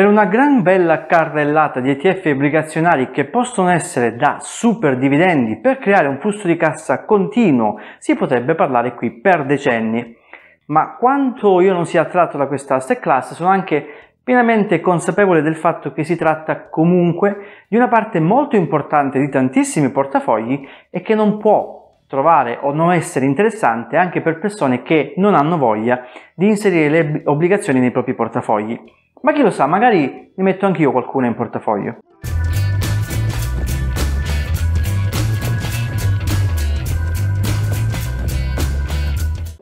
Per una gran bella carrellata di ETF obbligazionari che possono essere da super dividendi per creare un flusso di cassa continuo, si potrebbe parlare qui per decenni. Ma quanto io non sia attratto da questa asset class, sono anche pienamente consapevole del fatto che si tratta comunque di una parte molto importante di tantissimi portafogli e che non può trovare o non essere interessante anche per persone che non hanno voglia di inserire le obbligazioni nei propri portafogli. Ma chi lo sa, magari ne metto anch'io qualcuna in portafoglio.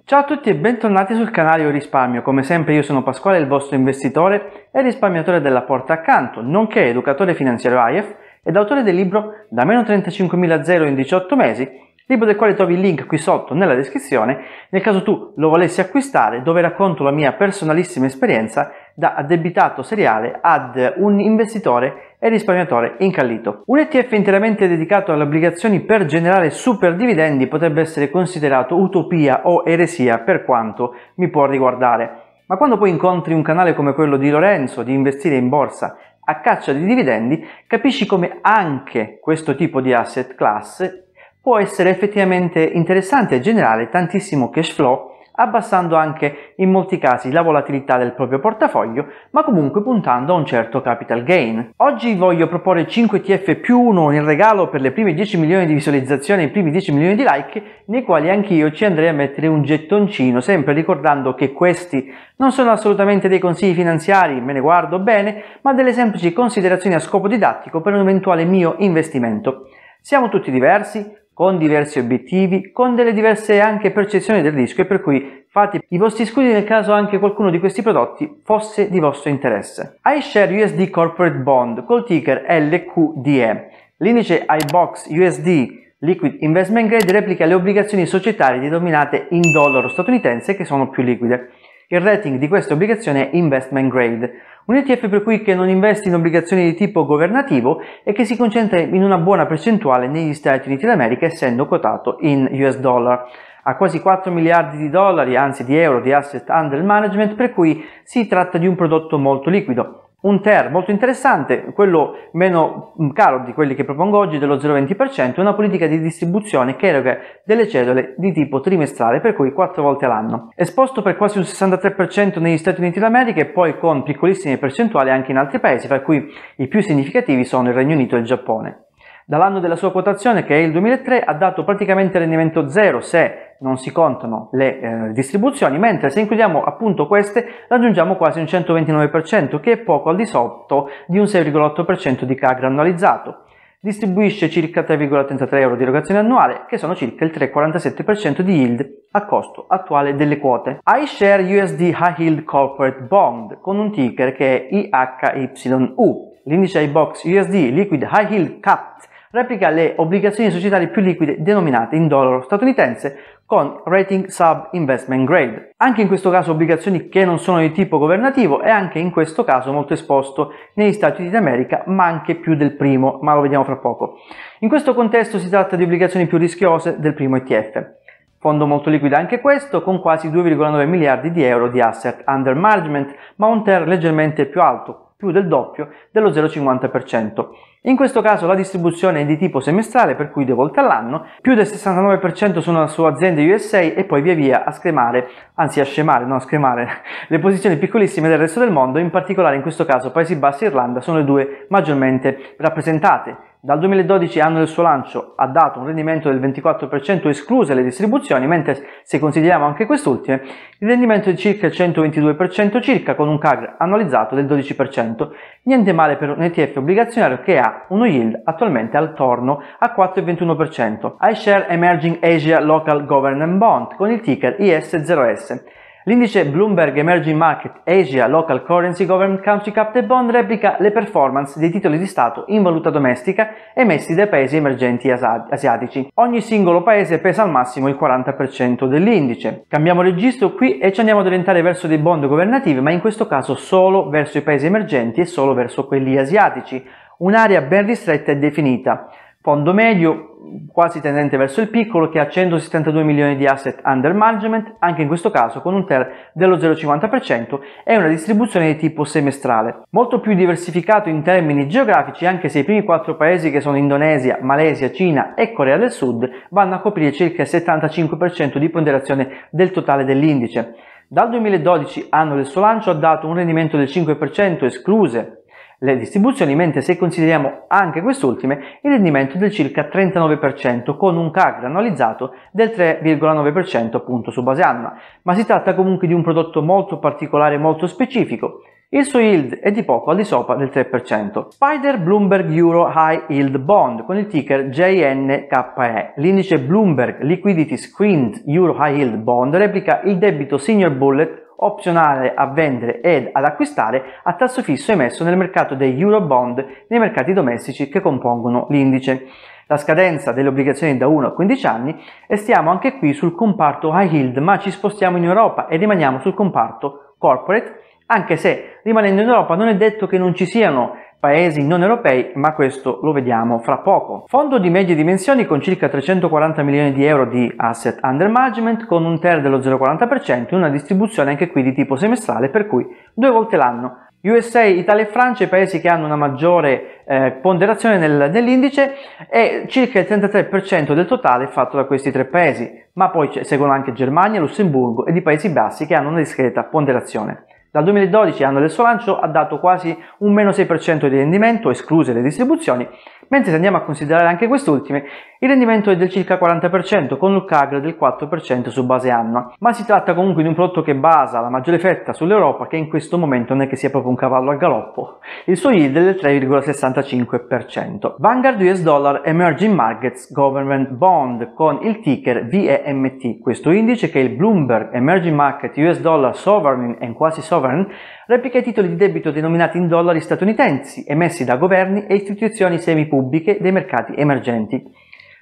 Ciao a tutti e bentornati sul canale Io Risparmio. Come sempre io sono Pasquale, il vostro investitore e risparmiatore della porta accanto, nonché educatore finanziario AIF ed autore del libro Da meno 35.000 in 18 mesi libro del quale trovi il link qui sotto nella descrizione, nel caso tu lo volessi acquistare, dove racconto la mia personalissima esperienza da addebitato seriale ad un investitore e risparmiatore incallito. Un ETF interamente dedicato alle obbligazioni per generare super dividendi potrebbe essere considerato utopia o eresia per quanto mi può riguardare. Ma quando poi incontri un canale come quello di Lorenzo di investire in borsa a caccia di dividendi, capisci come anche questo tipo di asset class può essere effettivamente interessante e generare tantissimo cash flow abbassando anche in molti casi la volatilità del proprio portafoglio, ma comunque puntando a un certo capital gain. Oggi voglio proporre 5 TF più 1 in regalo per le prime 10 milioni di visualizzazioni e i primi 10 milioni di like, nei quali anch'io ci andrei a mettere un gettoncino, sempre ricordando che questi non sono assolutamente dei consigli finanziari, me ne guardo bene, ma delle semplici considerazioni a scopo didattico per un eventuale mio investimento. Siamo tutti diversi, con diversi obiettivi, con delle diverse anche percezioni del rischio e per cui fate i vostri studi nel caso anche qualcuno di questi prodotti fosse di vostro interesse. iShare USD Corporate Bond col ticker LQDE. L'indice iBox USD Liquid Investment Grade replica le obbligazioni societarie denominate in dollaro statunitense che sono più liquide. Il rating di questa obbligazione è Investment Grade. Un ETF per cui che non investe in obbligazioni di tipo governativo e che si concentra in una buona percentuale negli Stati Uniti d'America essendo quotato in US dollar. Ha quasi 4 miliardi di dollari, anzi di euro, di asset under management, per cui si tratta di un prodotto molto liquido un TER molto interessante, quello meno mm, caro di quelli che propongo oggi dello 0,20%, è una politica di distribuzione che eroga delle cedole di tipo trimestrale, per cui 4 volte all'anno. Esposto per quasi un 63% negli Stati Uniti d'America e poi con piccolissime percentuali anche in altri paesi, fra cui i più significativi sono il Regno Unito e il Giappone. Dall'anno della sua quotazione, che è il 2003, ha dato praticamente rendimento zero se non si contano le eh, distribuzioni, mentre se includiamo appunto queste raggiungiamo quasi un 129%, che è poco al di sotto di un 6,8% di CAGR annualizzato. Distribuisce circa 3,33 euro di erogazione annuale, che sono circa il 3,47% di yield a costo attuale delle quote. iShare USD High Yield Corporate Bond con un ticker che è IHYU. L'indice iBox USD Liquid High Yield CAT replica le obbligazioni societarie più liquide denominate in dollaro statunitense con rating sub investment grade. Anche in questo caso obbligazioni che non sono di tipo governativo e anche in questo caso molto esposto negli Stati Uniti d'America, ma anche più del primo, ma lo vediamo fra poco. In questo contesto si tratta di obbligazioni più rischiose del primo ETF. Fondo molto liquido anche questo, con quasi 2,9 miliardi di euro di asset under management, ma un TER leggermente più alto, più del doppio dello 0,50%. In questo caso la distribuzione è di tipo semestrale, per cui due volte all'anno, più del 69% sono su aziende USA e poi via via a scremare, anzi a scemare, non a scremare, le posizioni piccolissime del resto del mondo, in particolare in questo caso Paesi Bassi e Irlanda sono le due maggiormente rappresentate. Dal 2012, anno del suo lancio, ha dato un rendimento del 24% escluse le distribuzioni, mentre se consideriamo anche quest'ultime, il rendimento è di circa il 122% circa con un CAGR annualizzato del 12%, niente male per un ETF obbligazionario che ha uno yield attualmente al torno a 4,21%, iShare Emerging Asia Local Government Bond con il ticker IS0S. L'indice Bloomberg Emerging Market Asia Local Currency Government Country Capital Bond replica le performance dei titoli di Stato in valuta domestica emessi dai paesi emergenti asiatici. Ogni singolo paese pesa al massimo il 40% dell'indice. Cambiamo registro qui e ci andiamo ad orientare verso dei bond governativi, ma in questo caso solo verso i paesi emergenti e solo verso quelli asiatici Un'area ben ristretta e definita, fondo medio quasi tendente verso il piccolo che ha 172 milioni di asset under management, anche in questo caso con un TER dello 0,50% e una distribuzione di tipo semestrale. Molto più diversificato in termini geografici anche se i primi quattro paesi che sono Indonesia, Malesia, Cina e Corea del Sud vanno a coprire circa il 75% di ponderazione del totale dell'indice. Dal 2012, anno del suo lancio, ha dato un rendimento del 5%, escluse le distribuzioni, mentre se consideriamo anche quest'ultime il rendimento è del circa 39% con un CAGR annualizzato del 3,9% appunto su base annua, ma si tratta comunque di un prodotto molto particolare, molto specifico il suo yield è di poco al di sopra del 3%. Spider Bloomberg Euro High Yield Bond con il ticker JNKE. L'indice Bloomberg Liquidity Screened Euro High Yield Bond replica il debito senior bullet opzionale a vendere ed ad acquistare a tasso fisso emesso nel mercato dei Euro Bond nei mercati domestici che compongono l'indice. La scadenza delle obbligazioni da 1 a 15 anni e stiamo anche qui sul comparto high yield ma ci spostiamo in Europa e rimaniamo sul comparto corporate anche se rimanendo in Europa non è detto che non ci siano paesi non europei, ma questo lo vediamo fra poco. Fondo di medie dimensioni con circa 340 milioni di euro di asset under management con un TER dello 0,40% e una distribuzione anche qui di tipo semestrale per cui due volte l'anno. USA, Italia e Francia, i paesi che hanno una maggiore eh, ponderazione nel, nell'indice e circa il 33% del totale fatto da questi tre paesi, ma poi seguono anche Germania, Lussemburgo ed i Paesi Bassi che hanno una discreta ponderazione. Dal 2012, anno del suo lancio, ha dato quasi un meno 6% di rendimento, escluse le distribuzioni, mentre se andiamo a considerare anche quest'ultime, il rendimento è del circa 40% con un CAGR del 4% su base annua, ma si tratta comunque di un prodotto che basa la maggiore fetta sull'Europa che in questo momento non è che sia proprio un cavallo a galoppo. Il suo yield è del 3,65%. Vanguard US Dollar Emerging Markets Government Bond con il ticker VEMT. Questo indice che è il Bloomberg Emerging Market US Dollar Sovereign and Quasi Sovereign replica i titoli di debito denominati in dollari statunitensi emessi da governi e istituzioni semipubbliche dei mercati emergenti.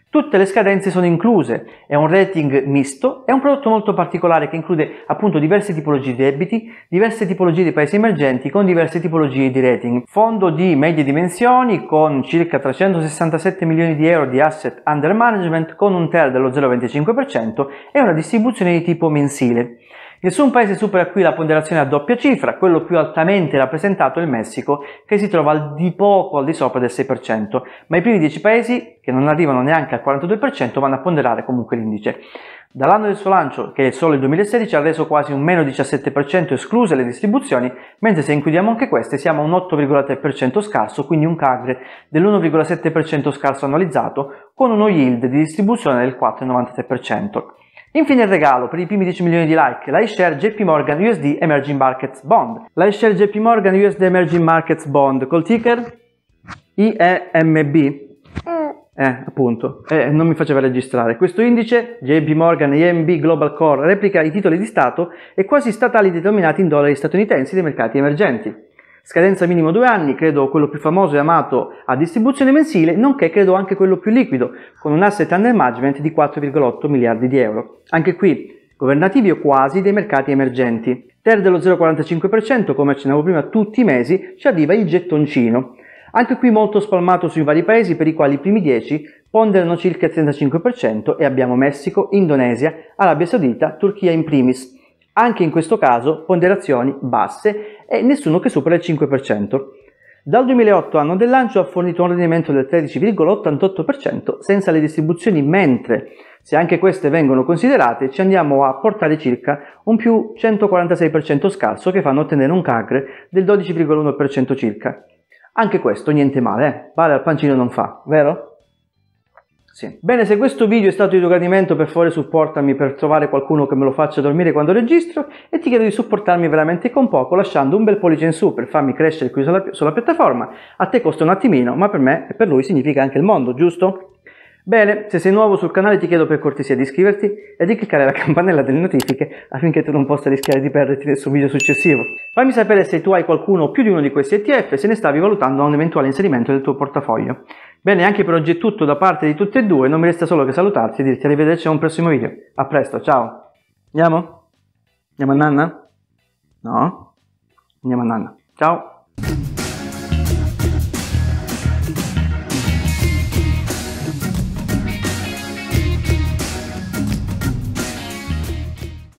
Tutte le scadenze sono incluse, è un rating misto, è un prodotto molto particolare che include appunto diverse tipologie di debiti, diverse tipologie di paesi emergenti con diverse tipologie di rating. Fondo di medie dimensioni con circa 367 milioni di euro di asset under management con un TER dello 0,25% e una distribuzione di tipo mensile. Nessun paese supera qui la ponderazione a doppia cifra, quello più altamente rappresentato è il Messico, che si trova al di poco al di sopra del 6%, ma i primi 10 paesi, che non arrivano neanche al 42%, vanno a ponderare comunque l'indice. Dall'anno del suo lancio, che è solo il 2016, ha reso quasi un meno 17% escluse le distribuzioni, mentre se includiamo anche queste siamo a un 8,3% scarso, quindi un CAGRE dell'1,7% scarso analizzato, con uno yield di distribuzione del 4,93%. Infine il regalo per i primi 10 milioni di like, l'iShare JP Morgan USD Emerging Markets Bond. L'iShare JP Morgan USD Emerging Markets Bond col ticker IEMB. Mm. Eh, appunto, eh, non mi faceva registrare. Questo indice, JP Morgan IMB Global Core, replica i titoli di Stato e quasi statali denominati in dollari statunitensi dei mercati emergenti. Scadenza minimo due anni, credo quello più famoso e amato a distribuzione mensile, nonché credo anche quello più liquido, con un asset under management di 4,8 miliardi di euro. Anche qui governativi o quasi dei mercati emergenti. Ter dello 0,45%, come accennavo prima, tutti i mesi ci arriva il gettoncino. Anche qui molto spalmato sui vari paesi per i quali i primi 10 ponderano circa il 35% e abbiamo Messico, Indonesia, Arabia Saudita, Turchia in primis. Anche in questo caso ponderazioni basse e nessuno che supera il 5%. Dal 2008, anno del lancio, ha fornito un rendimento del 13,88% senza le distribuzioni, mentre se anche queste vengono considerate ci andiamo a portare circa un più 146% scarso che fanno ottenere un CAGR del 12,1% circa. Anche questo niente male, eh? Vale al pancino non fa, vero? Sì. Bene, se questo video è stato di tuo gradimento, per favore supportami per trovare qualcuno che me lo faccia dormire quando registro e ti chiedo di supportarmi veramente con poco lasciando un bel pollice in su per farmi crescere qui sulla, sulla piattaforma. A te costa un attimino, ma per me e per lui significa anche il mondo, giusto? Bene, se sei nuovo sul canale ti chiedo per cortesia di iscriverti e di cliccare la campanella delle notifiche affinché tu non possa rischiare di perderti nessun video successivo. Fammi sapere se tu hai qualcuno o più di uno di questi ETF e se ne stavi valutando un eventuale inserimento nel tuo portafoglio. Bene, anche per oggi è tutto da parte di tutte e due, non mi resta solo che salutarti e dirti arrivederci a un prossimo video. A presto, ciao! Andiamo? Andiamo a nanna? No? Andiamo a nanna. Ciao!